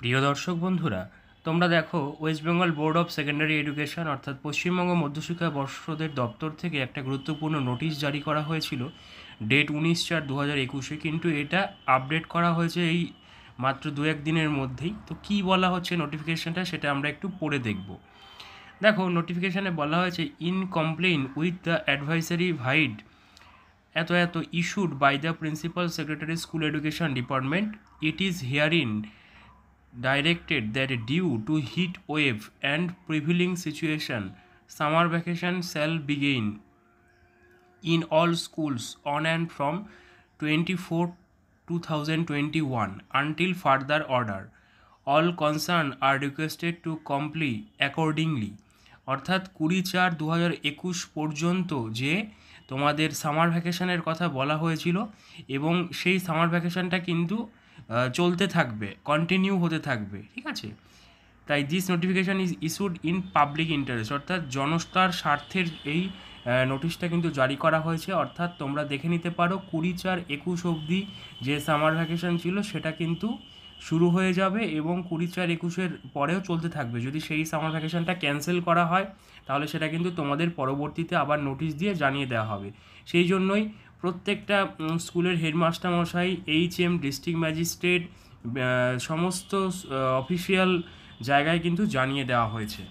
প্রিয় দর্শক বন্ধুরা তোমরা দেখো West Bengal Board of Secondary Education অর্থাৎ পশ্চিমবঙ্গ মধ্যশিক্ষা পর্ষদের দপ্তর থেকে একটা গুরুত্বপূর্ণ নোটিশ জারি করা হয়েছিল ডেট উনিশ চার দু হাজার একুশে কিন্তু এটা আপডেট করা হয়েছে এই মাত্র দু এক দিনের মধ্যেই তো কি বলা হচ্ছে নোটিফিকেশনটা সেটা আমরা একটু পড়ে দেখব দেখো নোটিফিকেশানে বলা হয়েছে in compliance with the advisory vide এত এত issued by the principal secretary school education department it is here in directed that due to heat wave and prevailing situation, summer vacation shall begin in all schools on and from 24 2021 until further order. All concerned are requested to comply accordingly. অর্থাৎ কুড়ি চার দু পর্যন্ত যে তোমাদের summer ভ্যাকেশনের কথা বলা হয়েছিল এবং সেই সামার ভ্যাকেশনটা কিন্তু চলতে থাকবে কন্টিনিউ হতে থাকবে ঠিক আছে তাই this notification is issued in public interest অর্থাৎ জনস্তার স্বার্থের এই নোটিশটা কিন্তু জারি করা হয়েছে অর্থাৎ তোমরা দেখে নিতে পারো কুড়ি চার একুশ অবধি যে সামার ভ্যাকেশান ছিল সেটা কিন্তু শুরু হয়ে যাবে এবং কুড়ি চার একুশের পরেও চলতে থাকবে যদি সেই সামার ভ্যাকেশানটা ক্যান্সেল করা হয় তাহলে সেটা কিন্তু তোমাদের পরবর্তীতে আবার নোটিশ দিয়ে জানিয়ে দেওয়া হবে সেই জন্যই প্রত্যেকটা স্কুলের হেডমাস্টার মশাই এইচ এম ডিস্ট্রিক্ট ম্যাজিস্ট্রেট সমস্ত অফিসিয়াল জায়গায় কিন্তু জানিয়ে দেওয়া হয়েছে